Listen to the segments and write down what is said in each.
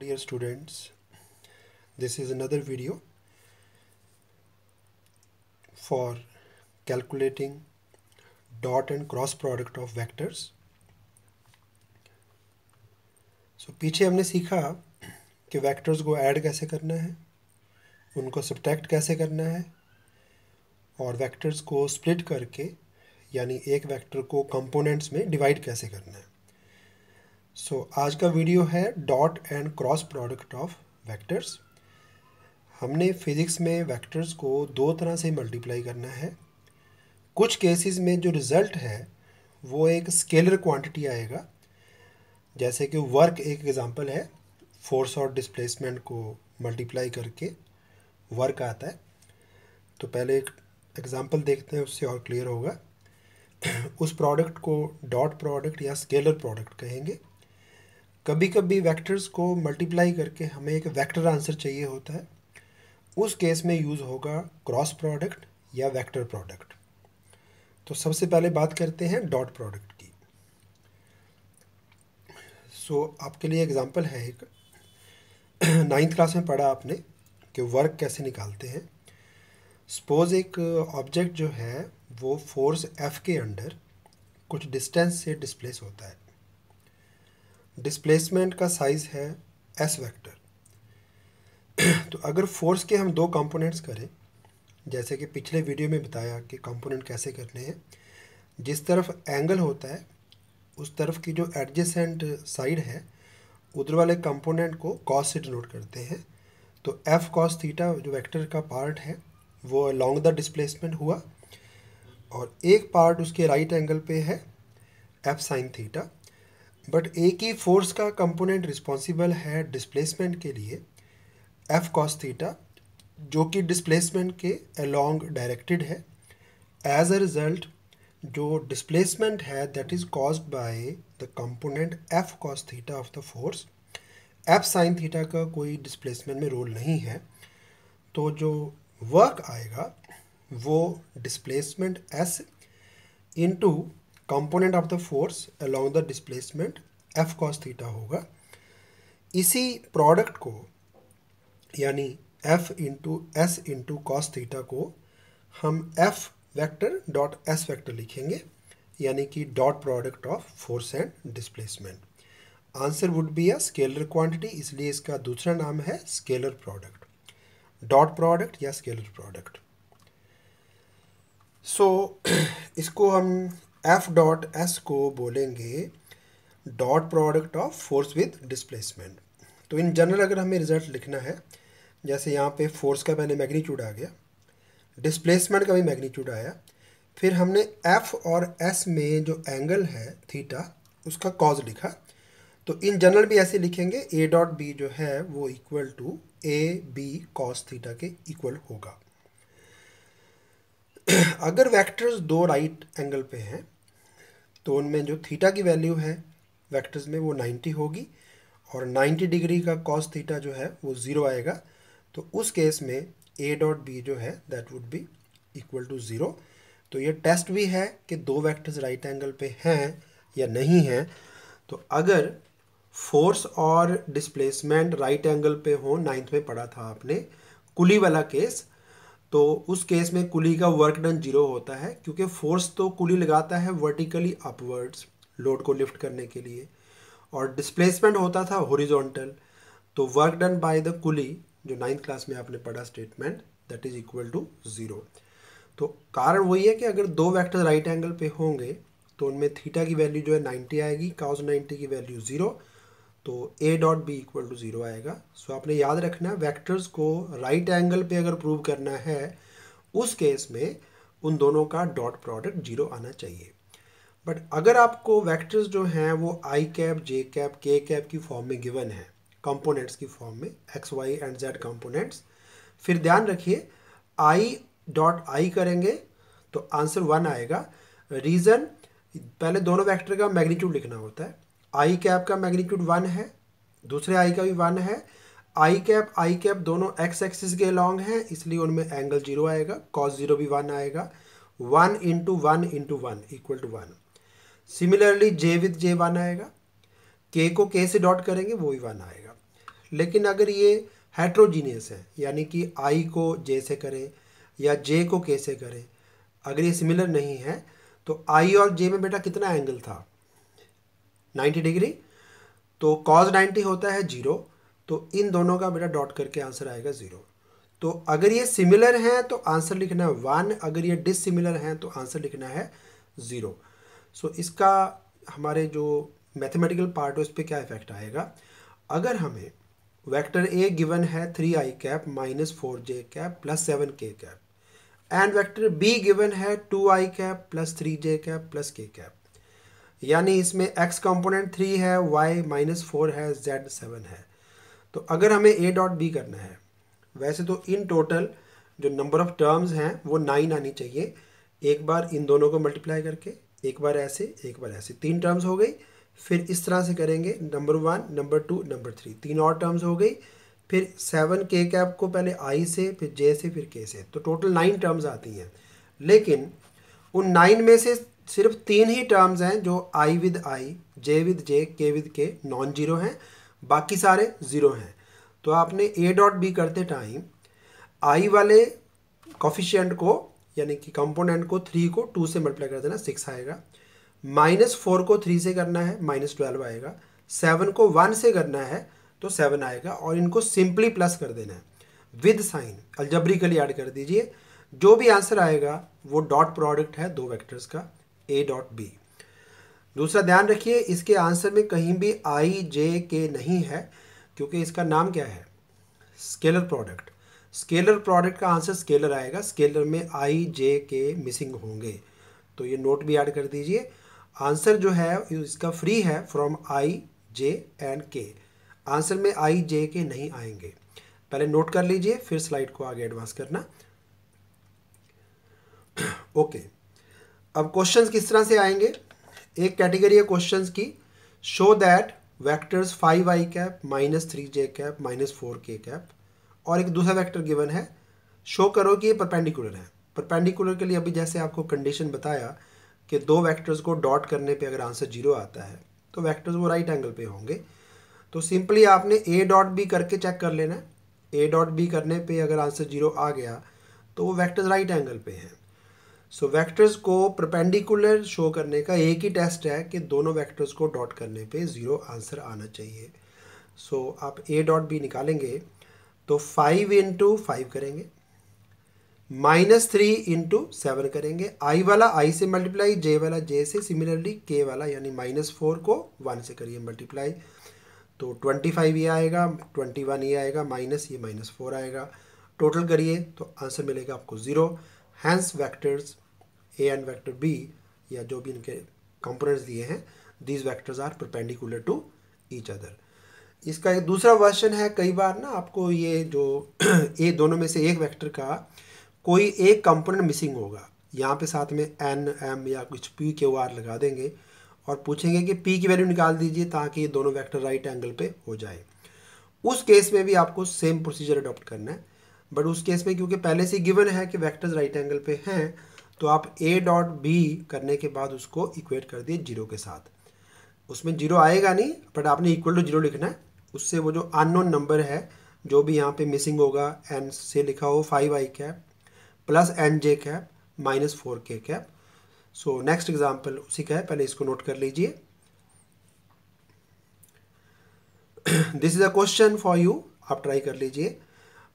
Dear students this is another video for calculating dot and cross product of vectors so पीछे हमने सीखा कि vectors को add कैसे करना है उनको सब्टैक्ट कैसे करना है और वैक्टर्स को स्प्लिट करके यानी एक वैक्टर को कंपोनेंट्स में डिवाइड कैसे करना है सो so, आज का वीडियो है dot and cross product of vectors हमने फिज़िक्स में वेक्टर्स को दो तरह से मल्टीप्लाई करना है कुछ केसेस में जो रिज़ल्ट है वो एक स्केलर क्वांटिटी आएगा जैसे कि वर्क एक एग्ज़ाम्पल है फोर्स और डिस्प्लेसमेंट को मल्टीप्लाई करके वर्क आता है तो पहले एक एग्ज़ाम्पल देखते हैं उससे और क्लियर होगा उस प्रोडक्ट को डॉट प्रोडक्ट या स्केलर प्रोडक्ट कहेंगे कभी कभी वेक्टर्स को मल्टीप्लाई करके हमें एक वेक्टर आंसर चाहिए होता है उस केस में यूज़ होगा क्रॉस प्रोडक्ट या वेक्टर प्रोडक्ट तो सबसे पहले बात करते हैं डॉट प्रोडक्ट की सो so, आपके लिए एग्जांपल है एक नाइन्थ क्लास में पढ़ा आपने कि वर्क कैसे निकालते हैं सपोज़ एक ऑब्जेक्ट जो है वो फोर्स एफ के अंडर कुछ डिस्टेंस से डिस्प्लेस होता है डिस्प्लेसमेंट का साइज़ है एस वेक्टर तो अगर फोर्स के हम दो कंपोनेंट्स करें जैसे कि पिछले वीडियो में बताया कि कंपोनेंट कैसे करने हैं जिस तरफ एंगल होता है उस तरफ की जो एडजेसेंट साइड है उधर वाले कंपोनेंट को कॉस से डिनोट करते हैं तो एफ कॉस थीटा जो वेक्टर का पार्ट है वो अलॉन्ग द डिस्प्लेसमेंट हुआ और एक पार्ट उसके राइट एंगल पे है एफ साइन थीटा बट एक ही फोर्स का कंपोनेंट रिस्पॉन्सिबल है डिस्प्लेसमेंट के लिए एफ कॉस थीटा जो कि डिस्प्लेसमेंट के अलोंग डायरेक्टेड है एज अ रिजल्ट जो डिस्प्लेसमेंट है that is caused by the component F cos theta of the force F sine theta का कोई डिस्प्लेसमेंट में रोल नहीं है तो जो वर्क आएगा वो displacement S into component of the force along the displacement F cos theta होगा इसी प्रोडक्ट को यानी F into S into cos theta को हम F vector dot S vector लिखेंगे यानी कि dot product of force and displacement answer would be a scalar quantity इसलिए इसका दूसरा नाम है स्केलर प्रोडक्ट डॉट प्रोडक्ट या स्केलर प्रोडक्ट सो इसको हम एफ डॉट एस को बोलेंगे dot product of force with displacement तो इन जनरल अगर हमें रिजल्ट लिखना है जैसे यहाँ पे फोर्स का मैंने मैग्नीट्यूड आ गया डिस्प्लेसमेंट का भी मैग्नीट्यूड आया फिर हमने एफ और एस में जो एंगल है थीटा उसका कॉज लिखा तो इन जनरल भी ऐसे लिखेंगे ए डॉट बी जो है वो equal to A B cos theta के इक्वल होगा अगर वेक्टर्स दो राइट एंगल पे हैं तो उनमें जो थीटा की वैल्यू है वेक्टर्स में वो 90 होगी और 90 डिग्री का कॉस थीटा जो है वो ज़ीरो आएगा तो उस केस में ए डॉट बी जो है that would be equal to zero तो ये टेस्ट भी है कि दो वेक्टर्स राइट एंगल पे हैं या नहीं हैं तो अगर फोर्स और डिस्प्लेसमेंट राइट एंगल पे हो नाइन्थ में पढ़ा था आपने कुली वाला केस तो उस केस में कुली का वर्क डन जीरो होता है क्योंकि फोर्स तो कुली लगाता है वर्टिकली अपवर्ड्स लोड को लिफ्ट करने के लिए और डिस्प्लेसमेंट होता था हॉरिजॉन्टल तो वर्क डन बाय द कुली जो नाइन्थ क्लास में आपने पढ़ा statement that is equal to zero तो कारण वही है कि अगर दो वैक्टर राइट एंगल पे होंगे तो उनमें थीटा की वैल्यू जो है नाइन्टी आएगी काउज नाइन्टी की वैल्यू ज़ीरो तो A dot B equal to zero आएगा सो आपने याद रखना है वैक्टर्स को राइट एंगल पे अगर प्रूव करना है उस केस में उन दोनों का डॉट प्रोडक्ट जीरो आना चाहिए बट अगर आपको वैक्टर्स जो हैं वो आई कैप जे कैप के कैप की फॉर्म में गिवन है कंपोनेंट्स की फॉर्म में X Y and Z components फिर ध्यान रखिए आई डॉट आई करेंगे तो आंसर वन आएगा रीज़न पहले दोनों वेक्टर का मैग्नीट्यूड लिखना होता है आई कैप का मैग्नीट्यूड वन है दूसरे आई का भी वन है आई कैप आई कैप दोनों एक्स एक्सिस के लॉन्ग हैं इसलिए उनमें एंगल जीरो आएगा कॉस जीरो भी वन आएगा one into one into one equal to one similarly J with J one आएगा के को के से डॉट करेंगे वो भी वन आएगा लेकिन अगर ये हेट्रोजीनियस है यानी कि आई को जे से करें या जे को के से करें अगर ये सिमिलर नहीं है तो आई और जे में बेटा कितना एंगल था 90 डिग्री तो कॉज 90 होता है जीरो तो इन दोनों का बेटा डॉट करके आंसर आएगा ज़ीरो तो अगर ये सिमिलर हैं तो आंसर लिखना है वन अगर ये डिसिमिलर हैं तो आंसर लिखना है ज़ीरो सो इसका हमारे जो मैथमेटिकल पार्ट है उस पर क्या इफेक्ट आएगा अगर हमें वेक्टर ए गिवन है थ्री आई कैप माइनस फोर जे कैप प्लस सेवन के cap and vector B given है टू आई cap plus three J cap plus के कैप यानी इसमें एक्स कंपोनेंट थ्री है वाई माइनस फोर है जेड सेवन है तो अगर हमें ए डॉट बी करना है वैसे तो इन टोटल जो नंबर ऑफ टर्म्स हैं वो नाइन आनी चाहिए एक बार इन दोनों को मल्टीप्लाई करके एक बार ऐसे एक बार ऐसे तीन टर्म्स हो गई फिर इस तरह से करेंगे number one number two number three तीन और टर्म्स हो गई फिर सेवन के कैप को पहले आई से फिर जे से फिर के से तो टोटल नाइन टर्म्स आती हैं लेकिन उन नाइन में से सिर्फ तीन ही टर्म्स हैं जो आई with I J with J के विद के नॉन जीरो हैं बाकी सारे ज़ीरो हैं तो आपने ए डॉट बी करते टाइम आई वाले कॉफिशियंट को यानी कि कंपोनेंट को थ्री को टू से मल्टीप्लाई कर देना सिक्स आएगा माइनस फोर को थ्री से करना है माइनस ट्वेल्व आएगा सेवन को वन से करना है तो सेवन आएगा और इनको सिंपली प्लस कर देना है विद साइन अल्जब्रिकली ऐड कर दीजिए जो भी आंसर आएगा वो डॉट प्रोडक्ट है दो वेक्टर्स का ए डॉट बी दूसरा ध्यान रखिए इसके आंसर में कहीं भी आई जे के नहीं है क्योंकि इसका नाम क्या है स्केलर प्रोडक्ट स्केलर प्रोडक्ट का आंसर स्केलर आएगा स्केलर में आई जे के मिसिंग होंगे तो ये नोट भी ऐड कर दीजिए आंसर जो है इसका फ्री है from I J and K answer में आई जे के नहीं आएंगे पहले नोट कर लीजिए फिर स्लाइड को आगे एडवांस करना ओके okay. अब क्वेश्चंस किस तरह से आएंगे एक कैटेगरी है क्वेश्चंस की show that vectors five I cap minus three J cap minus four के कैप और एक दूसरा वेक्टर गिवन है शो करो कि ये परपेंडिकुलर है परपेंडिकुलर के लिए अभी जैसे आपको कंडीशन बताया कि दो वैक्टर्स को डॉट करने पे अगर आंसर जीरो आता है तो वैक्टर्स वो राइट एंगल पे होंगे तो सिंपली आपने ए डॉट बी करके चेक कर लेना ए डॉट बी करने पे अगर आंसर जीरो आ गया तो वो वेक्टर्स राइट एंगल पे हैं सो so, वेक्टर्स को प्रपेंडिकुलर शो करने का एक ही टेस्ट है कि दोनों वेक्टर्स को डॉट करने पे ज़ीरो आंसर आना चाहिए सो so, आप ए डॉट बी निकालेंगे तो फाइव इंटू फाइव करेंगे माइनस थ्री इंटू सेवन करेंगे आई वाला आई से मल्टीप्लाई जे वाला जे से सिमिलरली के वाला यानी माइनस फोर को वन से करिए मल्टीप्लाई तो ट्वेंटी फाइव ये आएगा ट्वेंटी वन ये आएगा माइनस ये माइनस फोर आएगा टोटल करिए तो आंसर मिलेगा आपको zero hence vectors A and vector B या जो भी इनके कंपोनेंट्स दिए हैं these vectors are perpendicular to each other इसका एक दूसरा वर्शन है कई बार ना आपको ये जो ए दोनों में से एक वैक्टर का कोई एक कंपोनेंट मिसिंग होगा यहाँ पे साथ में एन एम या कुछ पी के आर लगा देंगे और पूछेंगे कि पी की वैल्यू निकाल दीजिए ताकि ये दोनों वैक्टर राइट एंगल पे हो जाए उस केस में भी आपको सेम प्रोसीजर अडॉप्ट करना है बट उस केस में क्योंकि पहले से गिवन है कि वेक्टर्स राइट एंगल पे हैं तो आप ए डॉट बी करने के बाद उसको इक्वेट कर दिए जीरो के साथ उसमें जीरो आएगा नहीं बट आपने इक्वल टू जीरो लिखना है उससे वो जो अननोन नंबर है जो भी यहाँ पे मिसिंग होगा एन से लिखा हो five I cap plus N J cap minus four के कैप सो नेक्स्ट एग्जाम्पल उसी का है पहले इसको नोट कर लीजिए this is a question for you आप ट्राई कर लीजिए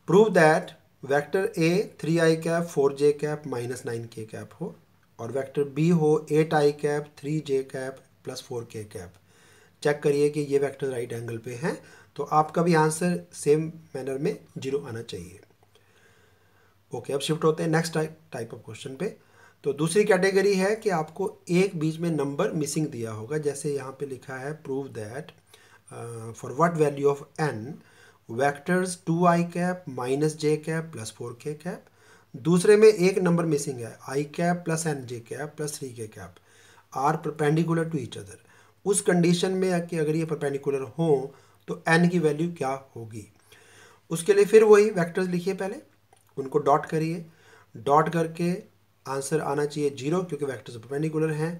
prove that vector A three I cap four J cap minus nine K cap हो और वेक्टर बी हो eight I cap three J cap plus four के cap check करिए कि ये वेक्टर राइट एंगल पे हैं तो आपका भी आंसर सेम मैनर में जीरो आना चाहिए ओके अब शिफ्ट होते हैं नेक्स्ट टाइप ऑफ क्वेश्चन पे तो दूसरी कैटेगरी है कि आपको एक बीच में नंबर मिसिंग दिया होगा जैसे यहाँ पे लिखा है prove that for what value of N vectors two I cap minus J cap plus four के कैप दूसरे में एक नंबर मिसिंग है I cap plus N J cap plus three K cap are perpendicular to each other उस condition में कि अगर ये परपेंडिकुलर हो तो एन की वैल्यू क्या होगी उसके लिए फिर वही वेक्टर्स लिखिए पहले उनको डॉट करिए डॉट करके आंसर आना चाहिए जीरो क्योंकि वेक्टर्स परपेंडिकुलर हैं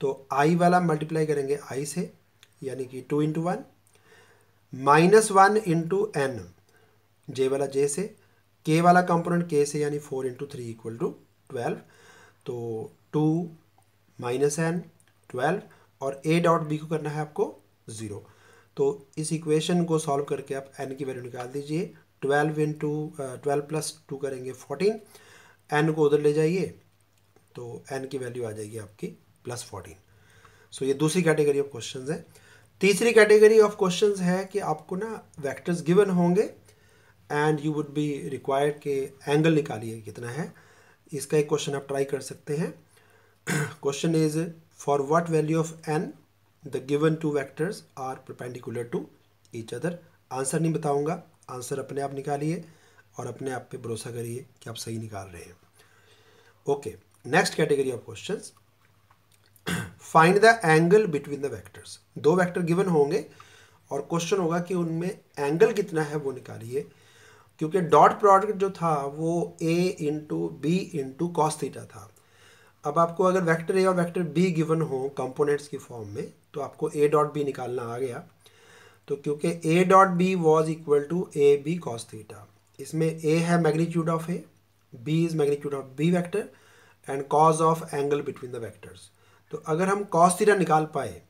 तो आई वाला मल्टीप्लाई करेंगे आई से यानी कि two into one minus one into N J वाला जे से के वाला कंपोनेंट के से यानी four into three equal to twelve तो टू माइनस एन ट्वेल्व और ए डॉट बी को करना है आपको ज़ीरो तो इस इक्वेशन को सॉल्व करके आप एन की वैल्यू निकाल दीजिए twelve into twelve plus two करेंगे फोर्टीन एन को उधर ले जाइए तो एन की वैल्यू आ जाएगी आपकी प्लस फोर्टीन सो ये दूसरी कैटेगरी ऑफ क्वेश्चन है तीसरी कैटेगरी ऑफ क्वेश्चन है कि आपको ना वैक्टर्स गिवन होंगे and you would be required के एंगल निकालिए कितना है इसका एक क्वेश्चन आप ट्राई कर सकते हैं question is for what value of N the given two vectors are perpendicular to each other answer नहीं बताऊंगा आंसर अपने आप निकालिए और अपने आप पे भरोसा करिए कि आप सही निकाल रहे हैं okay next category of questions find the angle between the vectors दो वैक्टर गिवन होंगे और क्वेश्चन होगा कि उनमें एंगल कितना है वो निकालिए क्योंकि डॉट प्रोडक्ट जो था वो A into B into cos theta था अब आपको अगर वेक्टर ए और वेक्टर बी गिवन हो कंपोनेंट्स की फॉर्म में तो आपको ए डॉट बी निकालना आ गया तो क्योंकि A dot B was equal to A B cos theta इसमें ए है magnitude of A B is magnitude of B vector and cos of angle between the vectors तो अगर हम कॉस थीटा निकाल पाए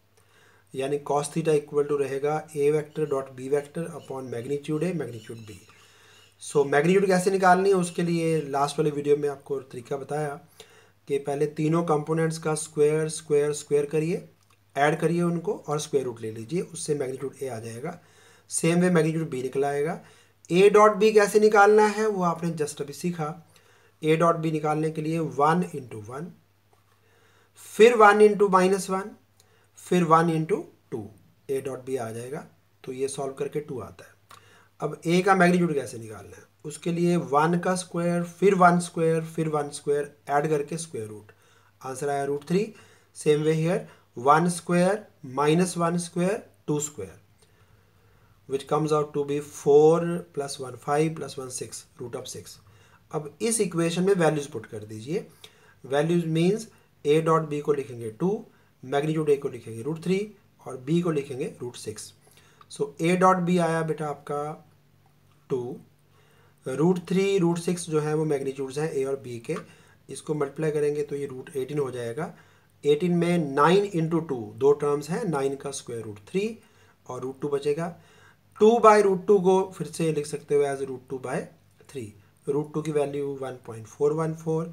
यानी कॉस थीटा इक्वल टू रहेगा A vector dot B vector upon magnitude A magnitude B so magnitude कैसे निकालनी है उसके लिए लास्ट वाले वीडियो में आपको तरीका बताया कि पहले तीनों कंपोनेंट्स का स्क्वायर स्क्वायर स्क्वायर करिए ऐड करिए उनको और स्क्वायर रूट ले लीजिए उससे मैग्नीट्यूड ए आ जाएगा सेम वे मैग्नीट्यूड बी निकल आएगा ए डॉट बी कैसे निकालना है वो आपने जस्ट अभी सीखा ए डॉट बी निकालने के लिए वन इंटू वन फिर वन इंटू माइनस वन फिर वन इंटू टू ए डॉट बी आ जाएगा तो ये सॉल्व करके टू आता है अब ए का मैग्नीट्यूड कैसे निकालना है उसके लिए वन का स्क्वायर फिर वन स्क्वायर फिर वन स्क्वायर ऐड करके स्क्वायर रूट आंसर आया root three same way here one square minus one square two square which comes out to be four plus one five plus one six root of six अब इस equation में values put कर दीजिए values means A dot B को लिखेंगे to magnitude ए को लिखेंगे root three और बी को लिखेंगे root six so A dot B आया बेटा आपका two root three root six जो है वो मैग्नीट्यूड्स हैं ए और बी के इसको मल्टीप्लाई करेंगे तो ये रूट एटीन हो जाएगा एटीन में नाइन इंटू टू दो टर्म्स हैं नाइन का स्क्वायर रूट थ्री और रूट टू बचेगा टू बाय रूट टू को फिर से लिख सकते हो as root two by three root two की value one point four one four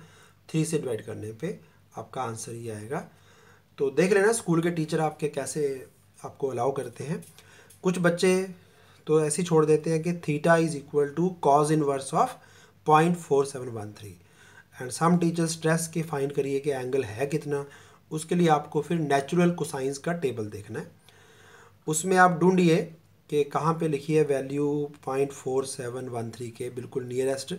three से डिवाइड करने पर आपका आंसर ये आएगा तो देख लेना स्कूल के टीचर आपके कैसे आपको अलाउ करते हैं कुछ बच्चे तो ऐसे छोड़ देते हैं कि theta is equal to cos inverse of point four seven one three and some teacher stress के फाइंड करिए कि एंगल है कितना उसके लिए आपको फिर नेचुरल कोसाइंस का टेबल देखना है उसमें आप ढूंढिए कि कहाँ पे लिखी है value point four seven one three के बिल्कुल नियरेस्ट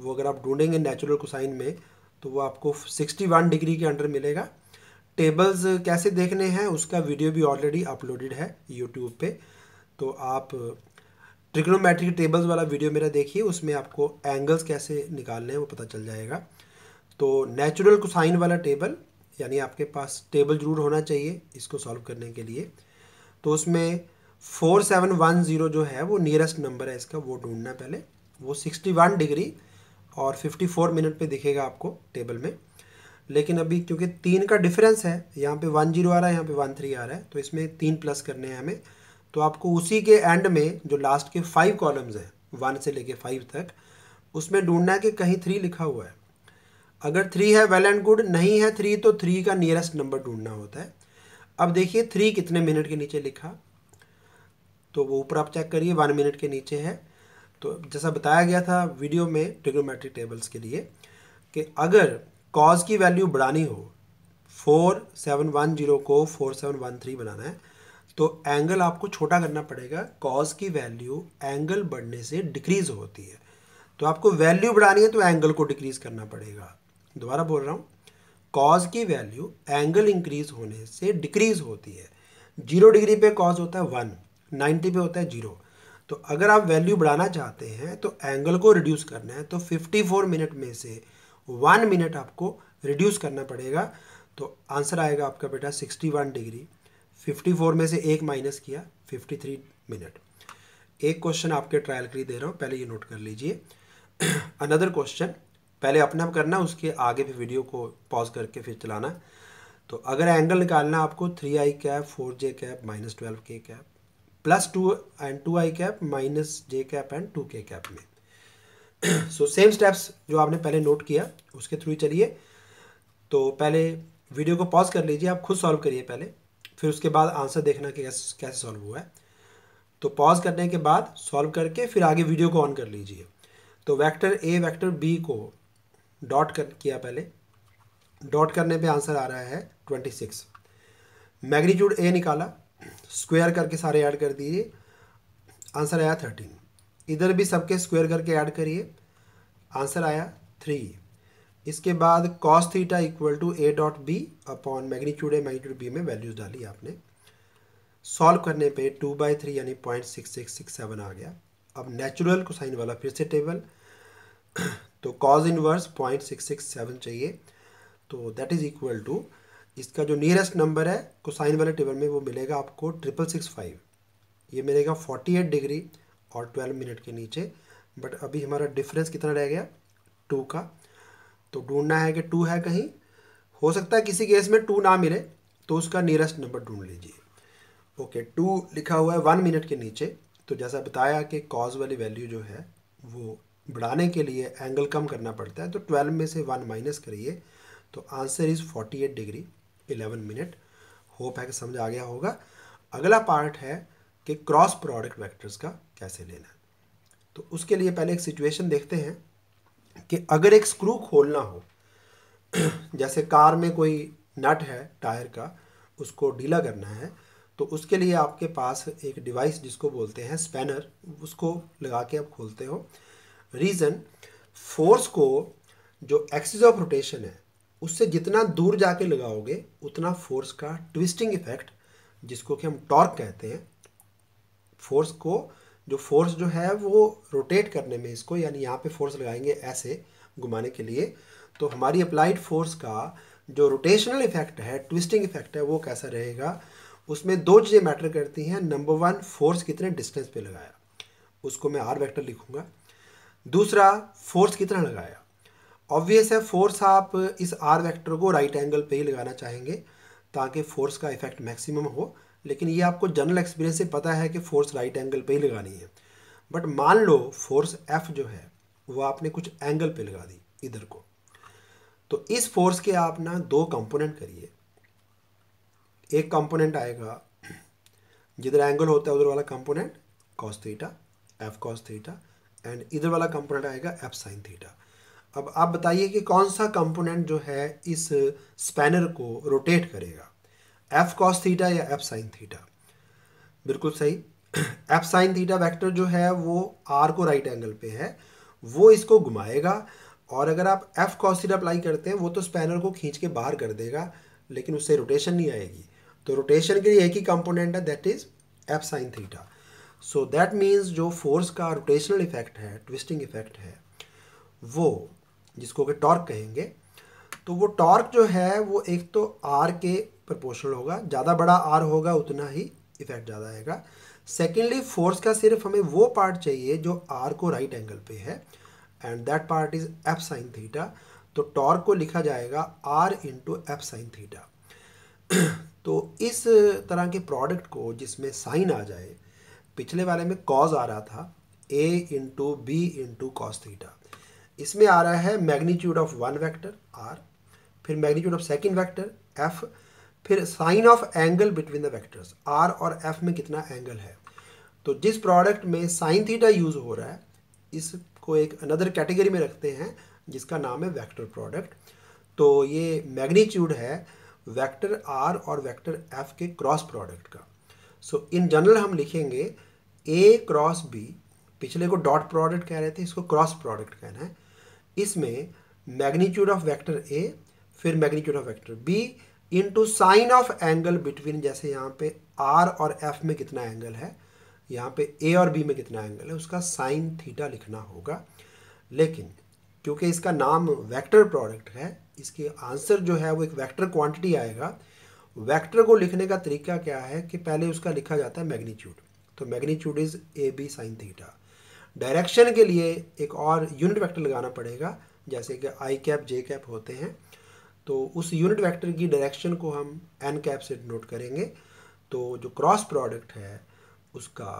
वो अगर आप ढूंढेंगे नेचुरल कोसाइन में तो वो आपको 61 डिग्री के अंडर मिलेगा टेबल्स कैसे देखने हैं उसका वीडियो भी ऑलरेडी अपलोडेड है यूट्यूब पे तो आप ट्रिग्नोमेट्रिक टेबल्स वाला वीडियो मेरा देखिए उसमें आपको एंगल्स कैसे निकालने हैं वो पता चल जाएगा तो नेचुरल कोसाइन वाला टेबल यानी आपके पास टेबल जरूर होना चाहिए इसको सॉल्व करने के लिए तो उसमें फोर सेवन वन ज़ीरो जो है वो नियरेस्ट नंबर है इसका वो ढूंढना पहले वो सिक्सटी वन डिग्री और 54 मिनट पे दिखेगा आपको टेबल में लेकिन अभी क्योंकि तीन का डिफरेंस है यहाँ पे वन जीरो आ रहा है यहाँ पे वन थ्री आ रहा है तो इसमें तीन प्लस करने हैं हमें तो आपको उसी के एंड में जो लास्ट के फाइव कॉलम्स हैं वन से लेके फाइव तक उसमें ढूंढना है कि कहीं थ्री लिखा हुआ है अगर थ्री है वेल एंड गुड नहीं है थ्री तो थ्री का नियरेस्ट नंबर ढूंढना होता है अब देखिए थ्री कितने मिनट के नीचे लिखा तो वो ऊपर आप चेक करिए वन मिनट के नीचे है तो जैसा बताया गया था वीडियो में ट्रिग्नोमेट्रिक टेबल्स के लिए कि अगर कॉज की वैल्यू बढ़ानी हो फोर सेवन वन जीरो को फोर सेवन वन थ्री बनाना है तो एंगल आपको छोटा करना पड़ेगा कॉज की वैल्यू एंगल बढ़ने से डिक्रीज़ होती है तो आपको वैल्यू बढ़ानी है तो एंगल को डिक्रीज़ करना पड़ेगा दोबारा बोल रहा हूँ कॉज की वैल्यू एंगल इंक्रीज होने से डिक्रीज़ होती है जीरो डिग्री पे कॉज होता है वन नाइन्टी पे होता है जीरो तो अगर आप वैल्यू बढ़ाना चाहते हैं तो एंगल को रिड्यूस करना है तो 54 मिनट में से वन मिनट आपको रिड्यूस करना पड़ेगा तो आंसर आएगा आपका बेटा 61 डिग्री 54 में से एक माइनस किया 53 मिनट एक क्वेश्चन आपके ट्रायल के लिए दे रहा हूँ पहले ये नोट कर लीजिए अनदर क्वेश्चन पहले अपने आप करना उसके आगे भी वीडियो को पॉज करके फिर चलाना तो अगर एंगल निकालना आपको three I cap four J cap minus twelve k cap plus two and two I cap minus J cap and two k cap में सो सेम स्टेप्स जो आपने पहले नोट किया उसके थ्रू चलिए तो पहले वीडियो को पॉज कर लीजिए आप खुद सॉल्व करिए पहले फिर उसके बाद आंसर देखना कि कैसे सॉल्व हुआ है तो पॉज करने के बाद सॉल्व करके फिर आगे वीडियो को ऑन कर लीजिए तो वेक्टर ए वेक्टर बी को डॉट कर किया पहले डॉट करने पे आंसर आ रहा है ट्वेंटी सिक्स मैग्नीट्यूड ए निकाला स्क्वायर करके सारे ऐड कर दीजिए आंसर आया थर्टीन इधर भी सबके स्क्वायर करके ऐड करिए आंसर आया थ्री इसके बाद cos theta equal to A dot b upon magnitude A magnitude b में वैल्यूज डाली आपने सॉल्व करने पे टू बाई थ्री यानी point six six six seven आ गया अब नेचुरल को साइन वाला फिर से टेबल तो cos inverse point six six seven चाहिए तो दैट इज़ इक्वल टू इसका जो नियरेस्ट नंबर है कोसाइन वाले टेबल में वो मिलेगा आपको ट्रिपल सिक्स फाइव ये मिलेगा फोर्टी एट डिग्री और ट्वेल्व मिनट के नीचे बट अभी हमारा डिफरेंस कितना रह गया टू का तो ढूंढना है कि टू है कहीं हो सकता है किसी केस में टू ना मिले तो उसका नियरेस्ट नंबर ढूंढ लीजिए ओके टू लिखा हुआ है वन मिनट के नीचे तो जैसा बताया कि कॉज वाली वैल्यू जो है वो बढ़ाने के लिए एंगल कम करना पड़ता है तो ट्वेल्व में से वन माइनस करिए तो answer is forty eight degree eleven minute hope है कि समझ आ गया होगा अगला पार्ट है कि क्रॉस प्रोडक्ट वेक्टर्स का कैसे लेना है तो उसके लिए पहले एक सिचुएशन देखते हैं कि अगर एक स्क्रू खोलना हो जैसे कार में कोई नट है टायर का उसको ढीला करना है तो उसके लिए आपके पास एक डिवाइस जिसको बोलते हैं स्पैनर उसको लगा के आप खोलते हो रीज़न फोर्स को जो एक्सिस ऑफ रोटेशन है उससे जितना दूर जाके लगाओगे उतना फोर्स का ट्विस्टिंग इफेक्ट जिसको कि हम टॉर्क कहते हैं फोर्स को जो फोर्स जो है वो रोटेट करने में इसको यानी यहाँ पे फोर्स लगाएंगे ऐसे घुमाने के लिए तो हमारी अप्लाइड फोर्स का जो रोटेशनल इफेक्ट है ट्विस्टिंग इफेक्ट है वो कैसा रहेगा उसमें दो चीज़ें मैटर करती हैं नंबर वन फोर्स कितने डिस्टेंस पे लगाया उसको मैं आर वेक्टर लिखूँगा दूसरा फोर्स कितना लगाया ऑब्वियस है फोर्स आप इस आर वेक्टर को राइट एंगल पे ही लगाना चाहेंगे ताकि फोर्स का इफेक्ट मैक्सिमम हो लेकिन ये आपको जनरल एक्सपीरियंस से पता है कि फोर्स राइट एंगल पे ही लगानी है बट मान लो फोर्स एफ जो है वो आपने कुछ एंगल पे लगा दी इधर को तो इस फोर्स के आप ना दो कंपोनेंट करिए एक कंपोनेंट आएगा जिधर एंगल होता है उधर वाला component cos theta f cos theta and इधर वाला कंपोनेंट आएगा एफ साइन थीटा अब आप बताइए कि कौन सा कंपोनेंट जो है इस स्पैनर को रोटेट करेगा एफ कॉस थीटा या एफ साइन थीटा बिल्कुल सही एफ साइन थीटा वेक्टर जो है वो आर को राइट एंगल पे है वो इसको घुमाएगा और अगर आप एफ कॉस थीटा अप्लाई करते हैं वो तो स्पैनर को खींच के बाहर कर देगा लेकिन उससे रोटेशन नहीं आएगी तो रोटेशन के लिए एक ही कंपोनेंट है that is f sine theta so that means जो फोर्स का रोटेशनल इफेक्ट है ट्विस्टिंग इफेक्ट है वो जिसको कि टॉर्क कहेंगे तो वो टॉर्क जो है वो एक तो आर के प्रपोर्शनल होगा ज़्यादा बड़ा आर होगा उतना ही इफेक्ट ज़्यादा आएगा सेकेंडली फोर्स का सिर्फ हमें वो पार्ट चाहिए जो आर को राइट right एंगल पे है and that part is f sine theta तो टॉर्क को लिखा जाएगा r into f sine theta तो इस तरह के प्रोडक्ट को जिसमें साइन आ जाए पिछले वाले में कॉज आ रहा था a into B into cos theta इसमें आ रहा है magnitude of one vector r फिर magnitude of second vector f फिर sine of angle between the vectors r और एफ में कितना एंगल है तो जिस प्रोडक्ट में साइन थीटा यूज हो रहा है इसको एक अनदर कैटेगरी में रखते हैं जिसका नाम है वैक्टर प्रोडक्ट तो ये मैग्नीट्यूड है वैक्टर आर और वैक्टर एफ के क्रॉस प्रोडक्ट का सो इन जनरल हम लिखेंगे ए क्रॉस बी पिछले को डॉट प्रोडक्ट कह रहे थे इसको क्रॉस प्रोडक्ट कहना है इसमें मैग्नीट्यूड ऑफ वेक्टर ए फिर magnitude of vector b into sine of angle between जैसे यहाँ पे आर और एफ में कितना एंगल है यहाँ पे ए और बी में कितना एंगल है उसका साइन थीटा लिखना होगा लेकिन क्योंकि इसका नाम वेक्टर प्रोडक्ट है इसके आंसर जो है वो एक वेक्टर क्वांटिटी आएगा वेक्टर को लिखने का तरीका क्या है कि पहले उसका लिखा जाता है मैग्नीट्यूड तो magnitude is a b sine theta direction के लिए एक और यूनिट वेक्टर लगाना पड़ेगा जैसे कि आई कैप जे कैप होते हैं तो उस यूनिट वेक्टर की डायरेक्शन को हम एन कैप से नोट करेंगे तो जो क्रॉस प्रोडक्ट है उसका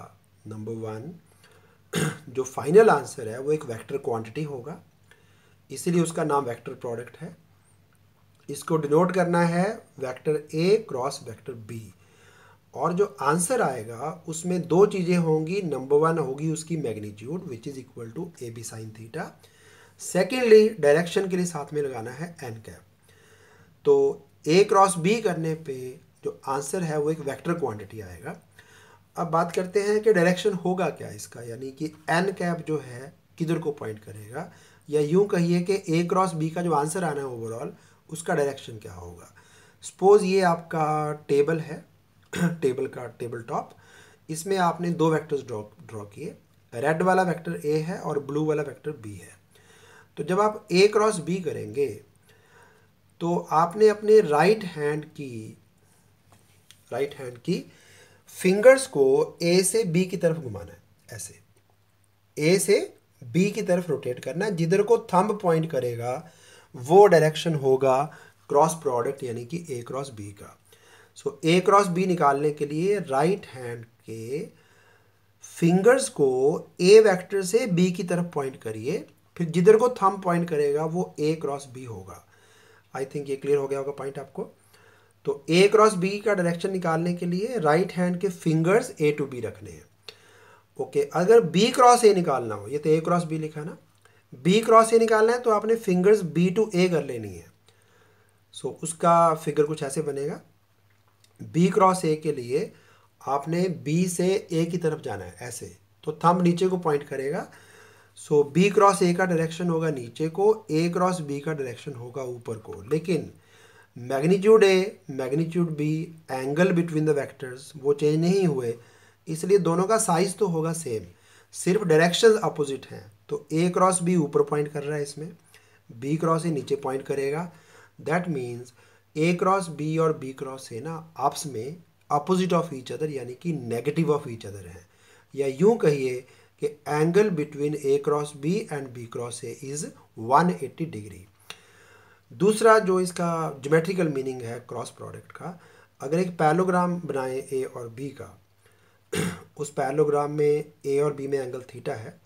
नंबर वन जो फाइनल आंसर है वो एक वेक्टर क्वांटिटी होगा इसीलिए उसका नाम वेक्टर प्रोडक्ट है इसको डिनोट करना है vector a cross vector b और जो आंसर आएगा उसमें दो चीज़ें होंगी नंबर वन होगी उसकी magnitude which is equal to A b sine theta secondly direction के लिए साथ में लगाना है एन कैप तो ए क्रॉस बी करने पे जो आंसर है वो एक वेक्टर क्वांटिटी आएगा अब बात करते हैं कि डायरेक्शन होगा क्या इसका यानी कि एन कैप जो है किधर को पॉइंट करेगा या यूँ कहिए कि ए क्रॉस बी का जो आंसर आना है ओवरऑल उसका डायरेक्शन क्या होगा सपोज़ ये आपका टेबल है टेबल का टेबल टॉप इसमें आपने दो वेक्टर्स ड्रॉ ड्रॉ किए रेड वाला वेक्टर ए है और ब्लू वाला वेक्टर बी है तो जब आप ए क्रॉस बी करेंगे तो आपने अपने राइट हैंड की राइट हैंड की फिंगर्स को ए से बी की तरफ घुमाना है ऐसे ए से बी की तरफ रोटेट करना है जिधर को थंब पॉइंट करेगा वो डायरेक्शन होगा क्रॉस प्रोडक्ट यानी कि ए क्रॉस बी का सो ए क्रॉस बी निकालने के लिए राइट हैंड के फिंगर्स को ए वेक्टर से बी की तरफ पॉइंट करिए फिर जिधर को थम पॉइंट करेगा वो ए क्रॉस बी होगा आई थिंक ये क्लियर हो गया होगा पॉइंट आपको तो ए क्रॉस बी का डायरेक्शन निकालने के लिए राइट हैंड के फिंगर्स ए टू बी रखने हैं ओके okay, अगर बी क्रॉस ए निकालना हो ये तो ए क्रॉस बी लिखा ना बी क्रॉस ए निकालना है तो आपने फिंगर्स बी टू ए कर लेनी है सो so, उसका फिगर कुछ ऐसे बनेगा बी क्रॉस ए के लिए आपने बी से ए की तरफ जाना है ऐसे तो थंब नीचे को पॉइंट करेगा सो बी क्रॉस ए का डायरेक्शन होगा नीचे को ए क्रॉस बी का डायरेक्शन होगा ऊपर को लेकिन magnitude A magnitude b angle between the vectors वो चेंज नहीं हुए इसलिए दोनों का साइज तो होगा सेम सिर्फ डायरेक्शन अपोजिट हैं तो ए क्रॉस बी ऊपर पॉइंट कर रहा है इसमें बी क्रॉस ए नीचे पॉइंट करेगा that means a cross b और बी क्रॉस ए ना आपस में अपोजिट ऑफ ईच अदर यानी कि नेगेटिव ऑफ ईच अदर हैं या यूं कहिए कि angle between a cross b and b cross a is 180 degree दूसरा जो इसका जोमेट्रिकल मीनिंग है क्रॉस प्रोडक्ट का अगर एक पैलोग्राम बनाएं ए और बी का उस पैलोग्राम में ए और बी में एंगल थीटा है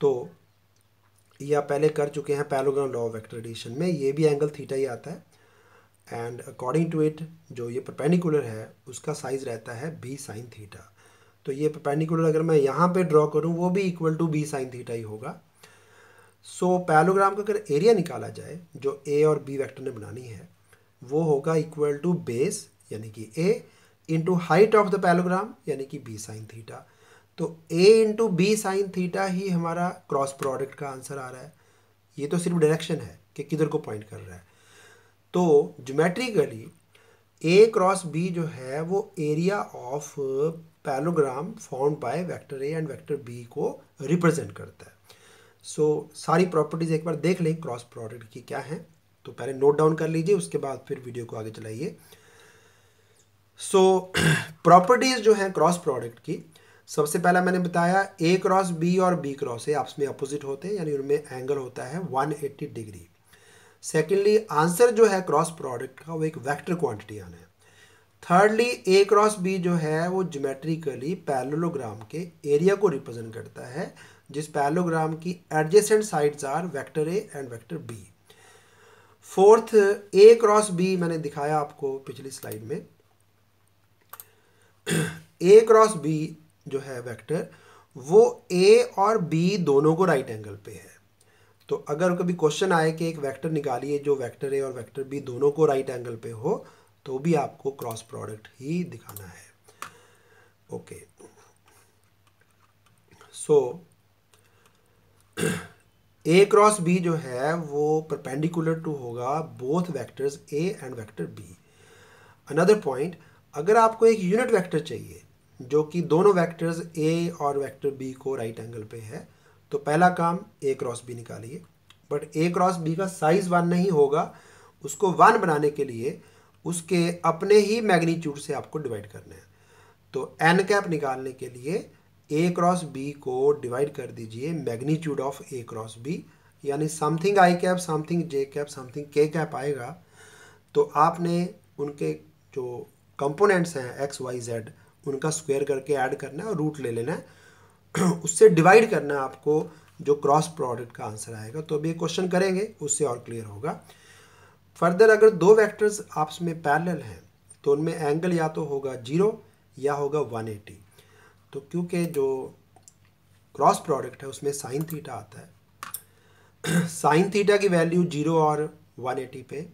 तो यह पहले कर चुके हैं parallelogram law of vector addition में ये भी एंगल थीटा ही आता है एंड अकॉर्डिंग टू इट जो ये परपेंडिकुलर है उसका साइज रहता है बी साइन थीटा तो ये परपेंडिकुलर अगर मैं यहाँ पे ड्रॉ करूँ वो भी equal to b sine theta ही होगा सो so, पैलोग्राम का अगर एरिया निकाला जाए जो ए और बी वैक्टर ने बनानी है वो होगा इक्वल टू बेस यानी कि a into height of the parallelogram यानी कि बी साइन थीटा तो a into b sine theta ही हमारा क्रॉस प्रोडक्ट का आंसर आ रहा है ये तो सिर्फ डायरेक्शन है कि किधर को पॉइंट कर रहा है तो जोमेट्रिकली ए क्रॉस बी जो है वो area of parallelogram form by vector a and vector b को रिप्रेजेंट करता है सो so, सारी प्रॉपर्टीज़ एक बार देख लें क्रॉस प्रोडक्ट की क्या है तो पहले नोट डाउन कर लीजिए उसके बाद फिर वीडियो को आगे चलाइए सो प्रॉपर्टीज़ जो हैं क्रॉस प्रोडक्ट की सबसे पहला मैंने बताया ए क्रॉस बी और बी क्रॉस ए आपस में अपोजिट होते हैं यानी उनमें एंगल होता है 180 डिग्री सेकेंडली आंसर जो है क्रॉस प्रोडक्ट का वो एक वैक्टर क्वान्टिटी आना है थर्डली ए क्रॉस बी जो है वो जोमेट्रिकली पैरलोग्राम के एरिया को रिप्रेजेंट करता है जिस पैरलोग्राम की adjacent sides are vector a and vector b fourth a cross b मैंने दिखाया आपको पिछली स्लाइड में ए क्रॉस बी जो है वेक्टर वो ए और बी दोनों को राइट एंगल पे है तो अगर कभी क्वेश्चन आए कि एक वेक्टर निकालिए जो वेक्टर ए और वेक्टर बी दोनों को राइट right एंगल पे हो तो भी आपको क्रॉस प्रोडक्ट ही दिखाना है okay so a cross b जो है वो परपेंडिकुलर टू होगा both vectors a and vector b another point अगर आपको एक यूनिट वेक्टर चाहिए जो कि दोनों वेक्टर्स ए और वेक्टर बी को राइट right एंगल पे है तो पहला काम ए क्रॉस बी निकालिए बट ए क्रॉस बी का साइज़ वन नहीं होगा उसको वन बनाने के लिए उसके अपने ही मैग्नीट्यूड से आपको डिवाइड करना है तो एन कैप निकालने के लिए ए क्रॉस बी को डिवाइड कर दीजिए magnitude of a cross b यानी something i cap something j cap something k cap आएगा तो आपने उनके जो कंपोनेंट्स हैं एक्स वाई जेड उनका स्क्वायर करके ऐड करना है और रूट ले लेना है उससे डिवाइड करना आपको जो क्रॉस प्रोडक्ट का आंसर आएगा तो अभी क्वेश्चन करेंगे उससे और क्लियर होगा फर्दर अगर दो वेक्टर्स आपस में पैरेलल हैं तो उनमें एंगल या तो होगा जीरो या होगा वन एटी तो क्योंकि जो क्रॉस प्रोडक्ट है उसमें साइन थीटा आता है साइन थीटा की वैल्यू जीरो और वन एटी पे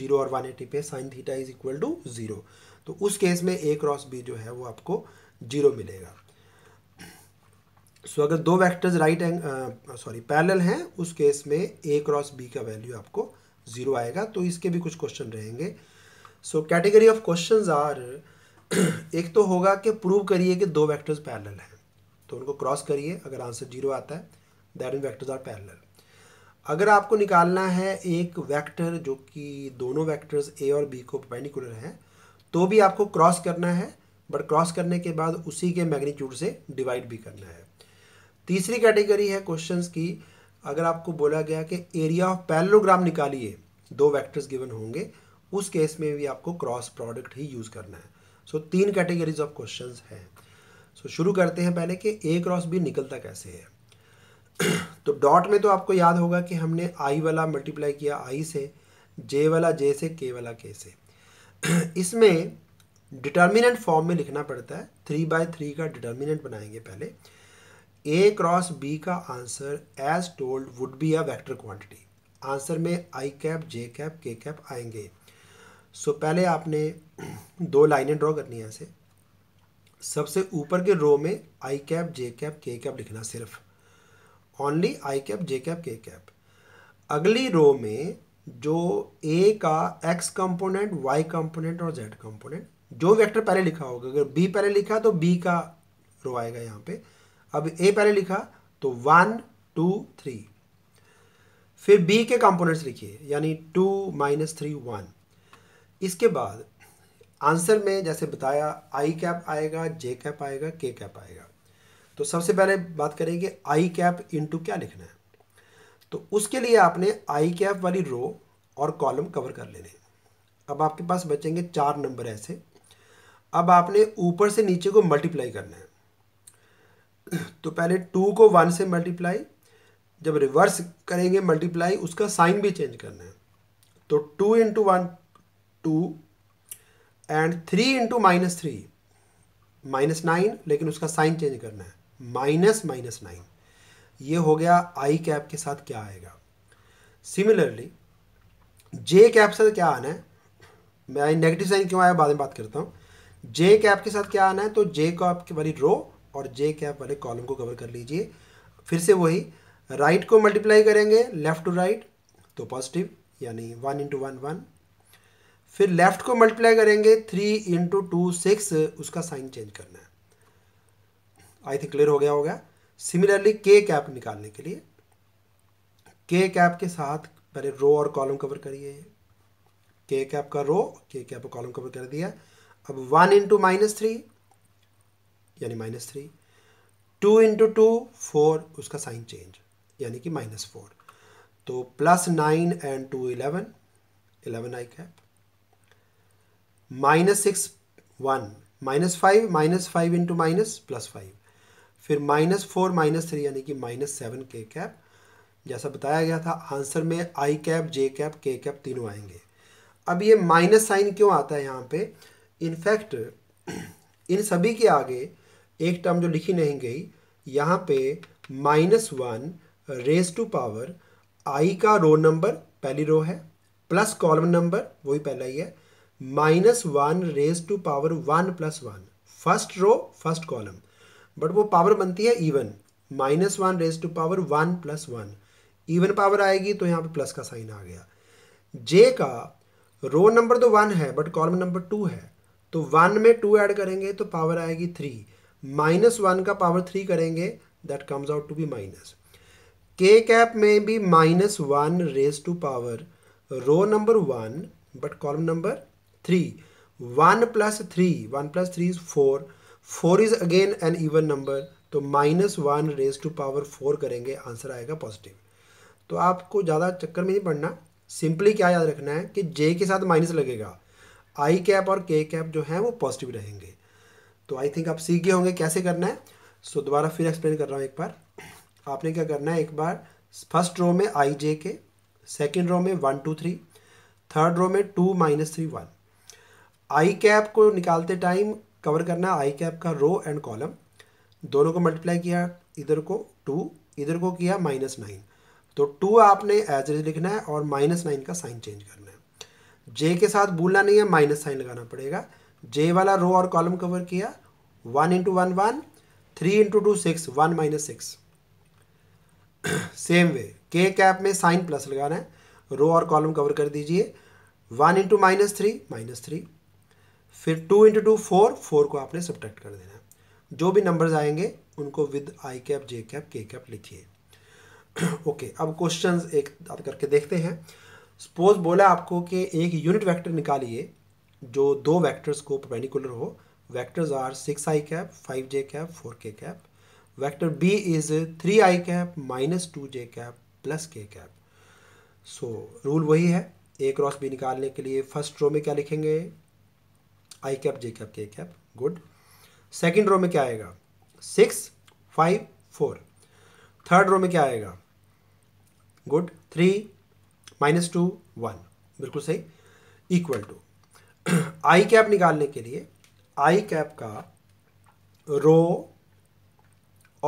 जीरो और वन एटी पे sine theta is equal to zero तो उस केस में ए क्रॉस बी जो है वो आपको जीरो मिलेगा सो so, अगर दो वैक्टर्स राइट एंग सॉरी पैरल हैं उस केस में ए क्रॉस बी का वैल्यू आपको ज़ीरो आएगा तो इसके भी कुछ क्वेश्चन रहेंगे so category of question are एक तो होगा कि प्रूव करिए कि दो वैक्टर्स पैरल हैं तो उनको क्रॉस करिए अगर आंसर जीरो आता है that in vectors are parallel अगर आपको निकालना है एक वैक्टर जो कि दोनों वैक्टर्स ए और बी को पेनिकुलर हैं तो भी आपको क्रॉस करना है बट क्रॉस करने के बाद उसी के मैग्नीट्यूड से डिवाइड भी करना है तीसरी कैटेगरी है क्वेश्चंस की अगर आपको बोला गया कि एरिया ऑफ पैलोग्राम निकालिए दो वेक्टर्स गिवन होंगे उस केस में भी आपको क्रॉस प्रोडक्ट ही यूज़ करना है सो so, तीन कैटेगरीज ऑफ क्वेश्चन हैं सो so, शुरू करते हैं पहले कि ए क्रॉस बी निकलता कैसे है तो डॉट में तो आपको याद होगा कि हमने आई वाला मल्टीप्लाई किया आई से जे वाला जे से के वाला के से इसमें डिटर्मिनेंट फॉर्म में लिखना पड़ता है थ्री बाय थ्री का डिटर्मिनेंट बनाएंगे पहले ए क्रॉस बी का answer as told would be a vector quantity answer में आई कैप जे कैप के कैप आएंगे सो so, पहले आपने दो लाइनें ड्रॉ करनी है ऐसे सबसे ऊपर के रो में आई कैप जे कैप के कैप लिखना सिर्फ only i cap J cap के कैप अगली रो में जो ए का एक्स कंपोनेंट वाई कंपोनेंट और जेड कंपोनेंट जो वेक्टर पहले लिखा होगा अगर बी पहले लिखा तो बी का रो आएगा यहाँ पर अब ए पहले लिखा तो वन टू थ्री फिर बी के कंपोनेंट्स लिखिए यानी टू माइनस थ्री वन इसके बाद आंसर में जैसे बताया आई कैप आएगा जे कैप आएगा के कैप आएगा तो सबसे पहले बात करेंगे आई कैप इनटू क्या लिखना है तो उसके लिए आपने आई कैप वाली रो और कॉलम कवर कर लेने अब आपके पास बचेंगे चार नंबर ऐसे अब आपने ऊपर से नीचे को मल्टीप्लाई करना है तो पहले टू को वन से मल्टीप्लाई जब रिवर्स करेंगे मल्टीप्लाई उसका साइन भी चेंज करना है तो two into one two and three into minus three minus nine लेकिन उसका साइन चेंज करना है माइनस माइनस नाइन ये हो गया आई कैप के साथ क्या आएगा सिमिलरली जे कैप के साथ क्या आना है मैं नेगेटिव साइन क्यों आया बाद में बात करता हूँ जे कैप के साथ क्या आना है तो जे को की वाली रो और जे के आप पहले कॉलम को कवर कर लीजिए फिर से वही राइट को मल्टीप्लाई करेंगे लेफ्ट टू राइट तो पॉजिटिव यानी वन इंटू वन वन फिर लेफ्ट को मल्टीप्लाई करेंगे थ्री इंटू टू सिक्स उसका साइन चेंज करना है आई थिंक क्लियर हो गया होगा सिमिलरली के कैप निकालने के लिए के कैप के साथ पहले रो और कॉलम कवर करिए के कैप का रो के कैप कॉलम कवर कर दिया अब वन इंटू माइनस थ्री यानी minus three two into two four उसका साइन चेंज यानी कि माइनस फोर तो plus nine and two eleven eleven i cap minus six one minus five minus five into minus plus five फिर minus four minus three यानी कि minus seven के cap जैसा बताया गया था आंसर में आई कैप जे कैप के कैप तीनों आएंगे अब ये माइनस साइन क्यों आता है यहाँ पे इनफैक्ट इन सभी के आगे एक टर्म जो लिखी नहीं गई यहाँ पे minus one raise to power i का रो नंबर पहली रो है प्लस कॉलम नंबर वही पहला ही है minus one raise to power one plus one first row first column but वो पावर बनती है even minus one raise to power one plus one even power आएगी तो यहाँ पे प्लस का साइन आ गया जे का रो नंबर तो वन है बट कॉलम नंबर टू है तो वन में टू ऐड करेंगे तो पावर आएगी थ्री माइनस वन का पावर थ्री करेंगे that comes out to be minus k cap में भी minus one raise to power row number one but column number three one plus three one plus three is four four is again an even number तो minus one raise to power four करेंगे answer आएगा positive तो आपको ज़्यादा चक्कर में नहीं पड़ना सिंपली क्या याद रखना है कि जे के साथ माइनस लगेगा आई कैप और के कैप जो है वो पॉजिटिव रहेंगे तो आई थिंक आप सीख गए होंगे कैसे करना है सो so, दोबारा फिर एक्सप्लेन कर रहा हूँ एक बार आपने क्या करना है एक बार फर्स्ट रो में आई जे के सेकेंड रो में one two three third row में two minus three one i cap को निकालते टाइम कवर करना आई कैप का रो एंड कॉलम दोनों को मल्टीप्लाई किया इधर को टू इधर को किया माइनस नाइन तो टू आपने एवरेज लिखना है और माइनस नाइन का साइन चेंज करना है जे के साथ भूलना नहीं है माइनस साइन लगाना पड़ेगा जे वाला रो और कॉलम कवर किया one into one one three into two six one minus six same way k cap में साइन प्लस लगाना है रो और कॉलम कवर कर दीजिए one into minus three minus three फिर two into two four four को आपने सब्ट्रैक्ट कर देना है जो भी नंबर्स आएंगे उनको with i cap J cap के कैप लिखिए ओके okay, अब क्वेश्चन एक करके देखते हैं सपोज बोला आपको कि एक यूनिट वेक्टर निकालिए जो दो वैक्टर्स को परपेंडिकुलर हो vectors are six i cap five j cap four के cap vector b is three I cap minus two j cap plus के कैप सो रूल वही है ए क्रॉस बी निकालने के लिए फर्स्ट रो में क्या लिखेंगे आई कैप जे कैप के कैप गुड सेकेंड रो में क्या आएगा six five four third row में क्या आएगा good three minus two one बिल्कुल सही इक्वल टू आई कैप निकालने के लिए आई कैप का रो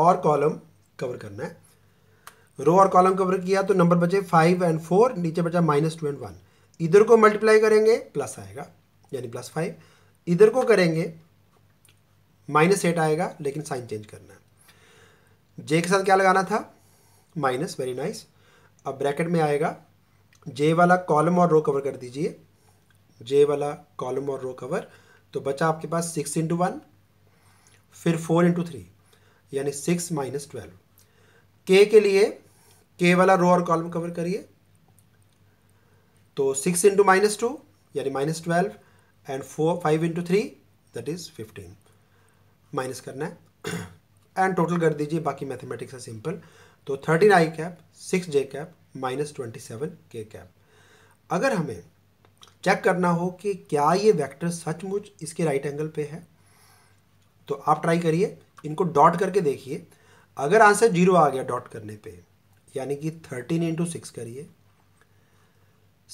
और कॉलम कवर करना है रो और कॉलम कवर किया तो नंबर बचे फाइव एंड फोर नीचे बचा माइनस टू एंड वन इधर को मल्टीप्लाई करेंगे प्लस आएगा यानी प्लस फाइव इधर को करेंगे माइनस एट आएगा लेकिन साइन चेंज करना है जे के साथ क्या लगाना था माइनस वेरी नाइस अब ब्रैकेट में आएगा जे वाला कॉलम और रो कवर कर दीजिए जे वाला कॉलम और रो कवर तो बचा आपके पास सिक्स इंटू वन फिर फोर इंटू थ्री यानी सिक्स माइनस ट्वेल्व के के लिए के वाला रो और कॉलम कवर करिए तो सिक्स इंटू माइनस टू यानी minus twelve and four five into three that is fifteen minus करना है एंड टोटल कर दीजिए बाकी मैथमेटिक्स है सिंपल तो thirteen i cap six j cap minus twenty seven के कैप अगर हमें चेक करना हो कि क्या ये वेक्टर सचमुच इसके राइट एंगल पे है तो आप ट्राई करिए इनको डॉट करके देखिए अगर आंसर जीरो आ गया डॉट करने पे यानी कि थर्टीन इंटू सिक्स करिए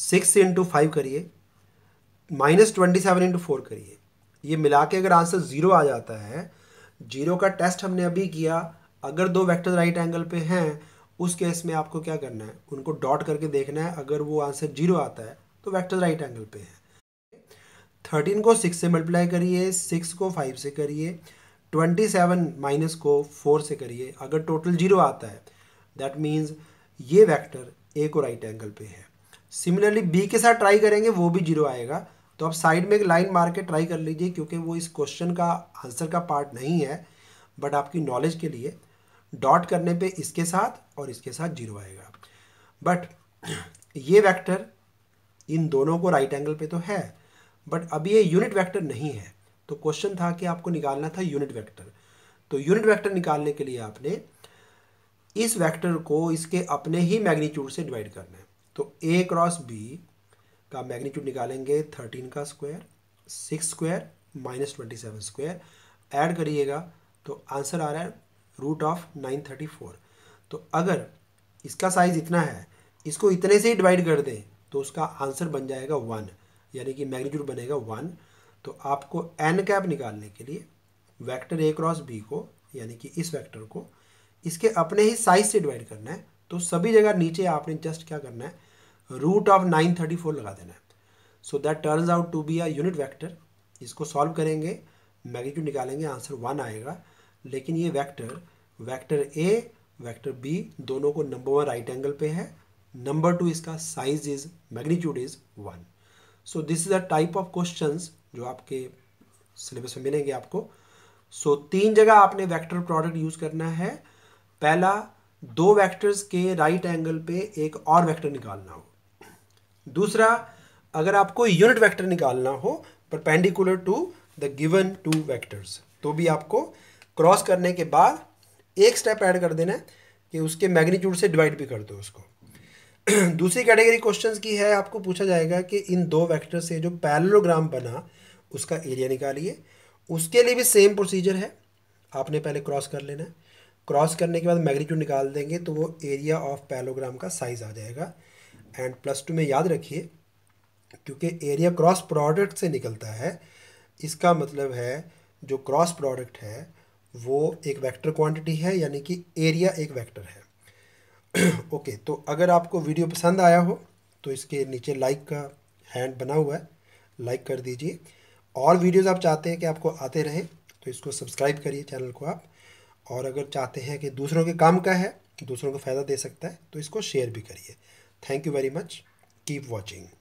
सिक्स इंटू फाइव करिए minus twenty seven into four करिए ये मिला के अगर आंसर ज़ीरो आ जाता है जीरो का टेस्ट हमने अभी किया अगर दो वेक्टर राइट एंगल पे हैं उस केस में आपको क्या करना है उनको डॉट करके देखना है अगर वो आंसर जीरो आता है तो वेक्टर राइट एंगल पे है थर्टीन को सिक्स से मल्टीप्लाई करिए सिक्स को फाइव से करिए ट्वेंटी सेवन माइनस को फोर से करिए अगर टोटल जीरो आता है दैट मीन्स ये वैक्टर ए को राइट एंगल पे है सिमिलरली बी के साथ ट्राई करेंगे वो भी जीरो आएगा तो आप साइड में एक लाइन मार के ट्राई कर लीजिए क्योंकि वो इस क्वेश्चन का आंसर का पार्ट नहीं है बट आपकी नॉलेज के लिए डॉट करने पे इसके साथ और इसके साथ जीरो आएगा बट ये वेक्टर इन दोनों को राइट एंगल पे तो है बट अभी ये यूनिट वेक्टर नहीं है तो क्वेश्चन था कि आपको निकालना था यूनिट वेक्टर तो यूनिट वेक्टर निकालने के लिए आपने इस वेक्टर को इसके अपने ही मैग्नीट्यूड से डिवाइड करना है तो ए क्रॉस बी का मैग्नीट्यूड निकालेंगे थर्टीन का square six square minus twenty seven square add करिएगा तो आंसर आ रहा है root of nine thirty four तो अगर इसका साइज़ इतना है इसको इतने से ही डिवाइड कर दें तो उसका आंसर बन जाएगा वन यानी कि मैग्नीट्यूड बनेगा वन तो आपको एन कैप निकालने के लिए वेक्टर ए क्रॉस बी को यानी कि इस वेक्टर को इसके अपने ही साइज से डिवाइड करना है तो सभी जगह नीचे आपने जस्ट क्या करना है root of nine thirty four लगा देना है so that turns out to be a unit vector इसको सॉल्व करेंगे मैग्नीट्यूड निकालेंगे आंसर वन आएगा लेकिन ये vector vector a vector b दोनों को नंबर वन राइट एंगल पे है नंबर टू इसका size is magnitude is one so this is the type of question जो आपके सिलेबस में मिलेंगे आपको सो so, तीन जगह आपने वैक्टर प्रोडक्ट यूज करना है पहला दो वैक्टर्स के राइट एंगल पे एक और वैक्टर निकालना हो दूसरा अगर आपको यूनिट वैक्टर निकालना हो perpendicular to the given two vectors तो भी आपको क्रॉस करने के बाद एक स्टेप ऐड कर देना है कि उसके मैग्नीट्यूड से डिवाइड भी कर दो उसको दूसरी कैटेगरी क्वेश्चंस की है आपको पूछा जाएगा कि इन दो वेक्टर से जो पैरेललोग्राम बना उसका एरिया निकालिए उसके लिए भी सेम प्रोसीजर है आपने पहले क्रॉस कर लेना है क्रॉस करने के बाद मैग्नीट्यूड निकाल देंगे तो वो एरिया ऑफ पैरेललोग्राम का साइज़ आ जाएगा एंड प्लस टू में याद रखिए क्योंकि एरिया क्रॉस प्रोडक्ट से निकलता है इसका मतलब है जो क्रॉस प्रोडक्ट है वो एक वेक्टर क्वांटिटी है यानी कि एरिया एक वेक्टर है ओके तो अगर आपको वीडियो पसंद आया हो तो इसके नीचे लाइक का हैंड बना हुआ है लाइक कर दीजिए और वीडियोस आप चाहते हैं कि आपको आते रहें तो इसको सब्सक्राइब करिए चैनल को आप और अगर चाहते हैं कि दूसरों के काम का है दूसरों को फ़ायदा दे सकता है तो इसको शेयर भी करिए thank you very much keep watching